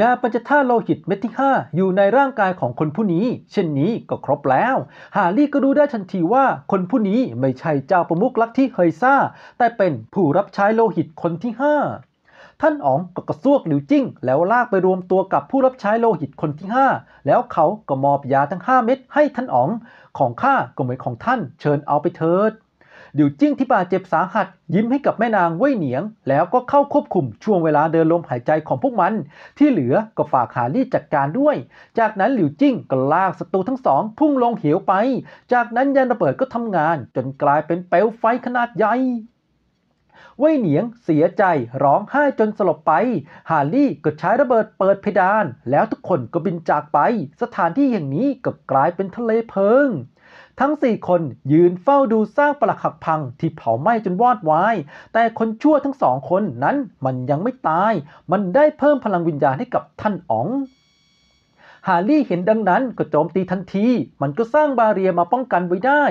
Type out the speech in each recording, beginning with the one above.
ยาปัญจธาตุโลหิตเม็ดที่5อยู่ในร่างกายของคนผู้นี้ เช่นนี้ก็ครบแล้ว ฮารี่ก็ดูได้ทันทีว่า คนผู้นี้ไม่ใช่เจ้าประมุกลักที่เฮยซ่า แต่เป็นผู้รับใช้โลหิตคนที่ 5 ท่านอ๋องก็กระซวกหลิวจิ้งแล้วลากไปรวมตัวกับผู้รับใช้โลหิตคนที่ 5 แล้วเขาก็มอบยาทั้ง5เม็ดให้ท่านอ๋องของข้าก็เหมือนของท่านเชิญเอาไปเถิดเดียวจิ้งที่บาดเจ็บสาหัสยิ้มให้กับแม่นางเว่ยเหนียง แล้วก็เข้าควบคุมช่วงเวลาเดินลมหายใจของพวกมัน ที่เหลือก็ฝากหาลี่จัดการด้วย จากนั้นหลิวจิ้งก็ลากศัตรูทั้งสองพุ่งลงเหวไป จากนั้นยันระเบิดก็ทำงานจนกลายเป็นเปลวไฟขนาดใหญ่เว่ยเหนียงเสียใจร้องไห้จนสลบไปฮารี่ก็ใช้ระเบิดเปิดเพดาน แล้วทุกคนก็บินจากไป สถานที่อย่างนี้ก็กลายเป็นทะเลเพลิงทั้ง 4 คนยืนเฝ้าดูสร้างปรักหักพังที่เผาไหม้จนวอดวายแต่คนชั่วทั้งสองคนนั้นมันยังไม่ตาย มันได้เพิ่มพลังวิญญาณให้กับท่านอ๋องฮารี่เห็นดังนั้นก็โจมตีทันที มันก็สร้างบาเรียมาป้องกันไว้ได้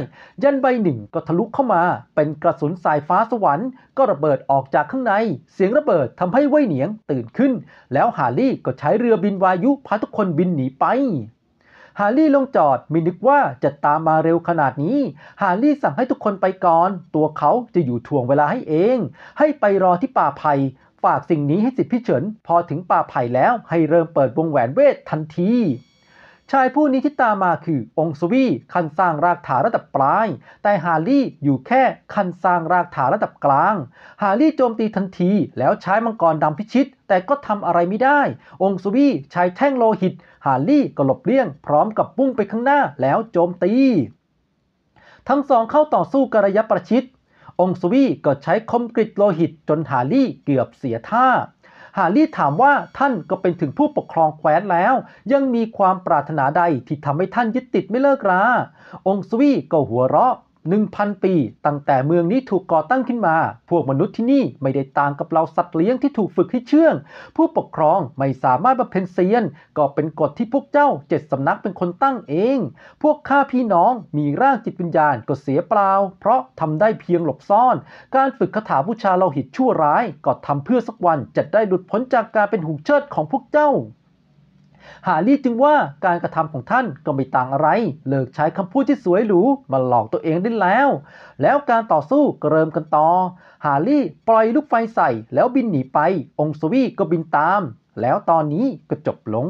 ยันใบหนึ่งก็ทะลุเข้ามา เป็นกระสุนสายฟ้าสวรรค์ก็ระเบิดออกจากข้างใน เสียงระเบิดทำให้ไวเหนียงตื่นขึ้น แล้วฮารี่ก็ใช้เรือบินวายุพาทุกคนบินหนีไปฮาร์รี่ลงจอดมินึกว่าจะตามมาเร็วขนาดนี้ ฮาร์รี่สั่งให้ทุกคนไปก่อน ตัวเขาจะอยู่ทวงเวลาให้เอง ให้ไปรอที่ป่าไผ่ ฝากสิ่งนี้ให้สิทธิพิเฉิน พอถึงป่าไผ่แล้ว ให้เริ่มเปิดวงแหวนเวททันทีชายผู้นี้ที่ตามมาคือองค์สวีคันสร้างรากฐานระดับปลาย แต่ฮาลี่อยู่แค่คันสร้างรากฐานระดับกลางฮาลี่โจมตีทันทีแล้วใช้มังกรดำพิชิต แต่ก็ทำอะไรไม่ได้ องค์สวีใช้แท่งโลหิตฮาลี่ก็หลบเลี่ยง พร้อมกับพุ้งไปข้างหน้าแล้วโจมตี ทั้งสองเข้าต่อสู้กระยะประชิดองค์สวีก็ใช้คมกริดโลหิตจนฮาลี่เกือบเสียท่าฮารีถามว่าท่านก็เป็นถึงผู้ปกครองแคว้นแล้ว ยังมีความปรารถนาใดที่ทำให้ท่านยึดติดไม่เลิกราองค์สวีก็หัวเราะ1,000 ปีตั้งแต่เมืองนี้ถูกก่อตั้งขึ้นมา พวกมนุษย์ที่นี่ไม่ได้ต่างกับเราสัตว์เลี้ยงที่ถูกฝึกให้เชื่อง ผู้ปกครองไม่สามารถบำเพ็ญเซียน ก็เป็นกฎที่พวกเจ้าเจ็ดสำนักเป็นคนตั้งเอง พวกข้าพี่น้องมีร่างจิตวิญญาณก็เสียเปล่า เพราะทำได้เพียงหลบซ่อน การฝึกคาถาบูชาเราหิตชั่วร้าย ก็ทำเพื่อสักวันจะได้หลุดพ้นจากการเป็นหูเชิดของพวกเจ้าฮารี่จึงว่าการกระทำของท่านก็ไม่ต่างอะไร เลิกใช้คำพูดที่สวยหรูมาหลอกตัวเองได้แล้ว แล้วการต่อสู้ก็เริ่มกันต่อฮารี่ปล่อยลูกไฟใส่แล้วบินหนีไป องค์สวีก็บินตาม แล้วตอนนี้ก็จบลง